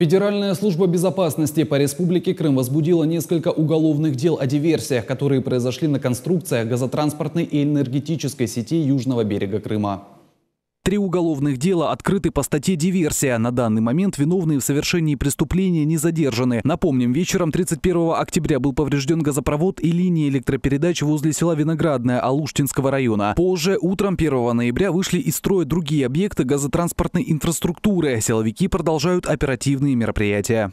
Федеральная служба безопасности по Республике Крым возбудила несколько уголовных дел о диверсиях, которые произошли на конструкциях газотранспортной и энергетической сети южного берега Крыма. Три уголовных дела открыты по статье «Диверсия». На данный момент виновные в совершении преступления не задержаны. Напомним, вечером 31 октября был поврежден газопровод и линия электропередач возле села Виноградное Алуштинского района. Позже, утром 1 ноября, вышли из строя другие объекты газотранспортной инфраструктуры. Силовики продолжают оперативные мероприятия.